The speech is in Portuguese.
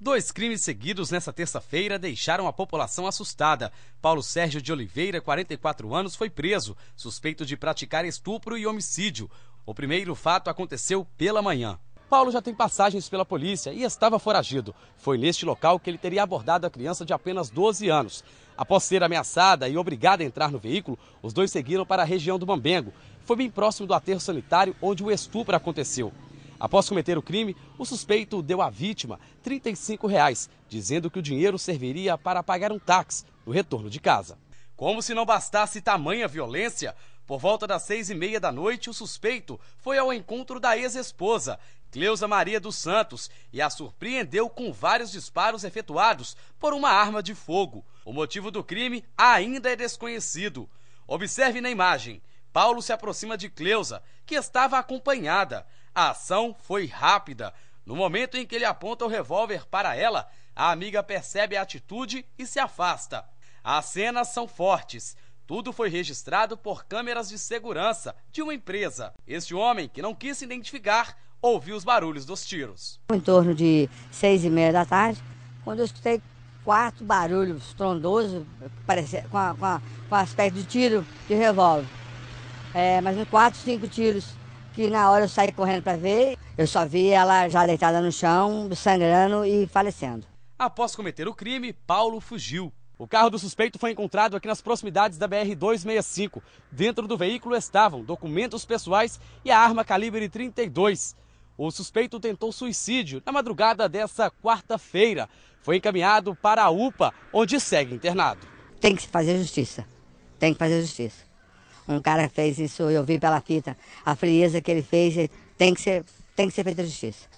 Dois crimes seguidos nesta terça-feira deixaram a população assustada. Paulo Sérgio de Oliveira, 44 anos, foi preso, suspeito de praticar estupro e homicídio. O primeiro fato aconteceu pela manhã. Paulo já tem passagens pela polícia e estava foragido. Foi neste local que ele teria abordado a criança de apenas 12 anos. Após ser ameaçada e obrigada a entrar no veículo, os dois seguiram para a região do Mambengo. Foi bem próximo do aterro sanitário onde o estupro aconteceu. Após cometer o crime, o suspeito deu à vítima R$ 35,00, dizendo que o dinheiro serviria para pagar um táxi no retorno de casa. Como se não bastasse tamanha violência, por volta das seis e meia da noite, o suspeito foi ao encontro da ex-esposa, Cleusa Maria dos Santos, e a surpreendeu com vários disparos efetuados por uma arma de fogo. O motivo do crime ainda é desconhecido. Observe na imagem. Paulo se aproxima de Cleusa, que estava acompanhada. A ação foi rápida. No momento em que ele aponta o revólver para ela, a amiga percebe a atitude e se afasta. As cenas são fortes. Tudo foi registrado por câmeras de segurança de uma empresa. Este homem, que não quis se identificar, ouviu os barulhos dos tiros. Em torno de seis e meia da tarde, quando eu escutei quatro barulhos estrondosos, parecia, com, com, com aspecto de tiro de revólver. É, mas quatro, cinco tiros que na hora eu saí correndo para ver, eu só vi ela já deitada no chão, sangrando e falecendo. Após cometer o crime, Paulo fugiu. O carro do suspeito foi encontrado aqui nas proximidades da BR-265. Dentro do veículo estavam documentos pessoais e a arma calibre 32. O suspeito tentou suicídio na madrugada dessa quarta-feira. Foi encaminhado para a UPA, onde segue internado. Tem que se fazer justiça. Tem que fazer justiça um cara fez isso, eu vi pela fita, a frieza que ele fez tem que ser, tem que ser feita justiça.